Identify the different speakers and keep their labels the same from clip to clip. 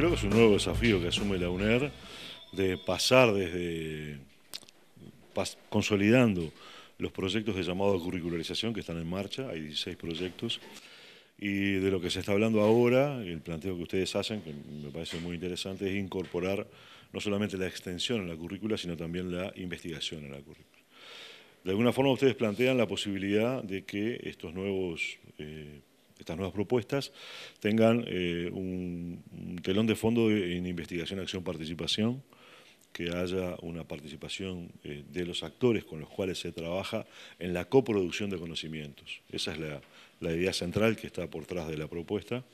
Speaker 1: creo que es un nuevo desafío que asume la UNER de pasar desde consolidando los proyectos de llamado a curricularización que están en marcha, hay 16 proyectos, y de lo que se está hablando ahora, el planteo que ustedes hacen, que me parece muy interesante, es incorporar no solamente la extensión en la currícula, sino también la investigación en la currícula. De alguna forma ustedes plantean la posibilidad de que estos nuevos eh, estas nuevas propuestas tengan eh, un, telón de fondo en investigación, acción, participación, que haya una participación eh, de los actores con los cuales se trabaja en la coproducción de conocimientos. Esa es la, idea central que está por detrás de la propuesta.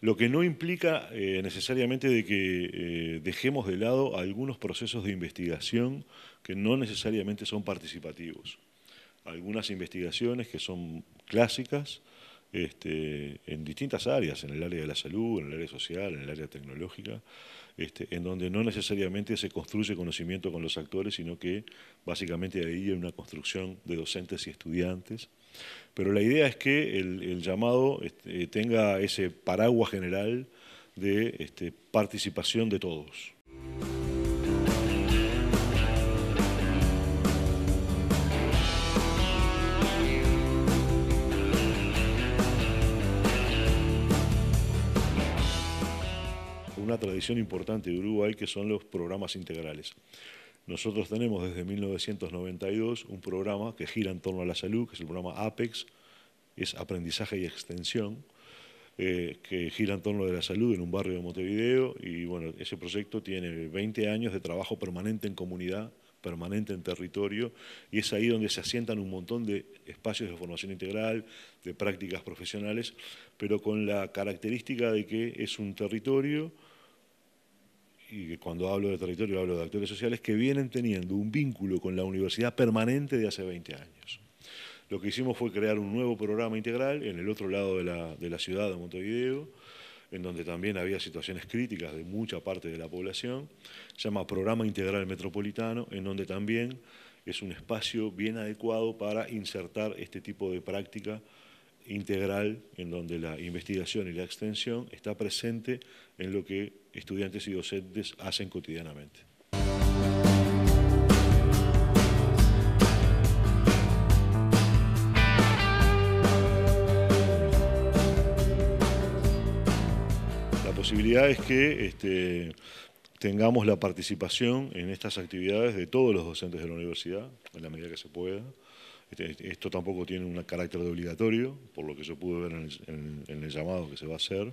Speaker 1: Lo que no implica eh, necesariamente de que dejemos de lado algunos procesos de investigación que no necesariamente son participativos. Algunas investigaciones que son clásicas, este, en distintas áreas, en el área de la salud, en el área social, en el área tecnológica, este, en donde no necesariamente se construye conocimiento con los actores, sino que básicamente ahí hay una construcción de docentes y estudiantes. Pero la idea es que el, llamado este, tenga ese paraguas general de este, participación de todos. tradición importante de Uruguay que son los programas integrales. Nosotros tenemos desde 1992 un programa que gira en torno a la salud, que es el programa APEX, es aprendizaje y extensión, eh, que gira en torno a la salud en un barrio de Montevideo y bueno, ese proyecto tiene 20 años de trabajo permanente en comunidad, permanente en territorio y es ahí donde se asientan un montón de espacios de formación integral, de prácticas profesionales, pero con la característica de que es un territorio y cuando hablo de territorio hablo de actores sociales, que vienen teniendo un vínculo con la universidad permanente de hace 20 años. Lo que hicimos fue crear un nuevo programa integral en el otro lado de la, ciudad de Montevideo, en donde también había situaciones críticas de mucha parte de la población, se llama Programa Integral Metropolitano, en donde también es un espacio bien adecuado para insertar este tipo de práctica integral en donde la investigación y la extensión está presente en lo que estudiantes y docentes hacen cotidianamente. La posibilidad es que este, tengamos la participación en estas actividades de todos los docentes de la universidad, en la medida que se pueda. Este, esto tampoco tiene un carácter de obligatorio, por lo que yo pude ver en el, llamado que se va a hacer,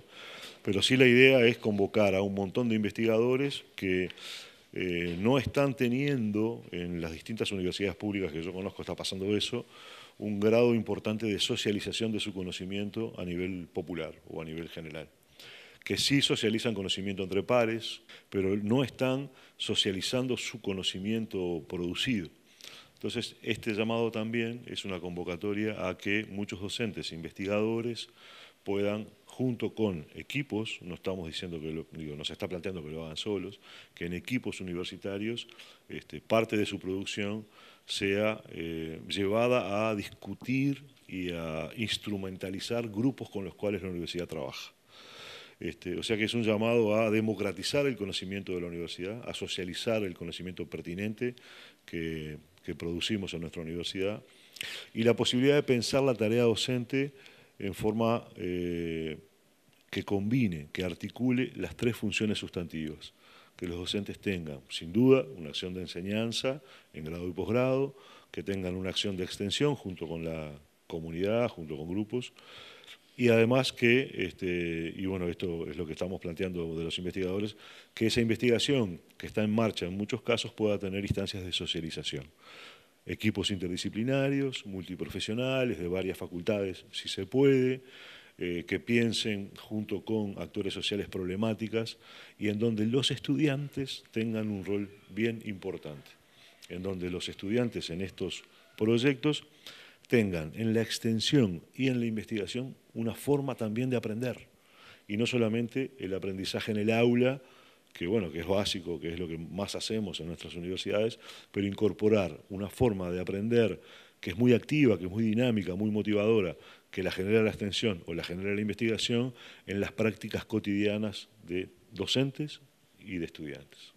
Speaker 1: pero sí la idea es convocar a un montón de investigadores que eh, no están teniendo en las distintas universidades públicas que yo conozco, está pasando eso, un grado importante de socialización de su conocimiento a nivel popular o a nivel general que sí socializan conocimiento entre pares, pero no están socializando su conocimiento producido. Entonces, este llamado también es una convocatoria a que muchos docentes, investigadores, puedan, junto con equipos, no estamos diciendo que lo, digo, no se está planteando que lo hagan solos, que en equipos universitarios este, parte de su producción sea eh, llevada a discutir y a instrumentalizar grupos con los cuales la universidad trabaja. Este, o sea que es un llamado a democratizar el conocimiento de la universidad, a socializar el conocimiento pertinente que que producimos en nuestra universidad y la posibilidad de pensar la tarea docente en forma eh, que combine, que articule las tres funciones sustantivas que los docentes tengan, sin duda, una acción de enseñanza en grado y posgrado, que tengan una acción de extensión junto con la comunidad, junto con grupos. Y además que, este, y bueno, esto es lo que estamos planteando de los investigadores, que esa investigación que está en marcha en muchos casos pueda tener instancias de socialización. Equipos interdisciplinarios, multiprofesionales, de varias facultades, si se puede, eh, que piensen junto con actores sociales problemáticas y en donde los estudiantes tengan un rol bien importante, en donde los estudiantes en estos proyectos tengan en la extensión y en la investigación una forma también de aprender. Y no solamente el aprendizaje en el aula, que bueno, que es básico, que es lo que más hacemos en nuestras universidades, pero incorporar una forma de aprender que es muy activa, que es muy dinámica, muy motivadora, que la genera la extensión o la genera la investigación en las prácticas cotidianas de docentes y de estudiantes.